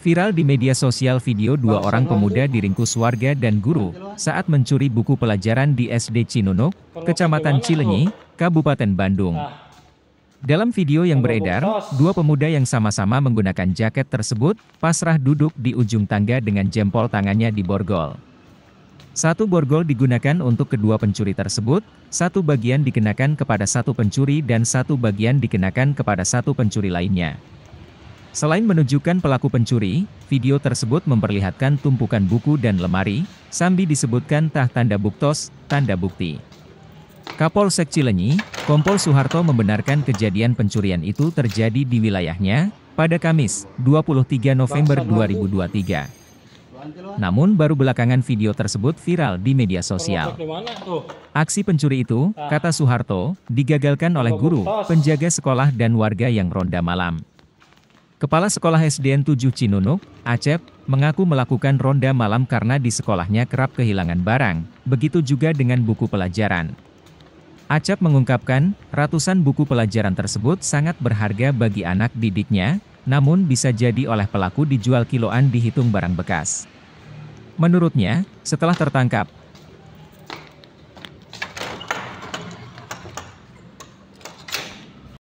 Viral di media sosial video dua orang pemuda diringkus warga dan guru saat mencuri buku pelajaran di SD Cinono, Kecamatan Cilenyi, Kabupaten Bandung. Ah. Dalam video yang beredar, dua pemuda yang sama-sama menggunakan jaket tersebut pasrah duduk di ujung tangga dengan jempol tangannya di borgol. Satu borgol digunakan untuk kedua pencuri tersebut, satu bagian dikenakan kepada satu pencuri dan satu bagian dikenakan kepada satu pencuri lainnya. Selain menunjukkan pelaku pencuri, video tersebut memperlihatkan tumpukan buku dan lemari, sambil disebutkan tah tanda buktos, tanda bukti. Kapolsek Cilenyi, Kompol Soeharto membenarkan kejadian pencurian itu terjadi di wilayahnya pada Kamis, 23 November 2023. Namun baru belakangan video tersebut viral di media sosial. Aksi pencuri itu, ah. kata Soeharto, digagalkan oleh guru, penjaga sekolah dan warga yang ronda malam. Kepala Sekolah SDN 7 Cinono, Acep, mengaku melakukan ronda malam karena di sekolahnya kerap kehilangan barang, begitu juga dengan buku pelajaran. Acep mengungkapkan, ratusan buku pelajaran tersebut sangat berharga bagi anak didiknya, namun bisa jadi oleh pelaku dijual kiloan dihitung barang bekas. Menurutnya, setelah tertangkap,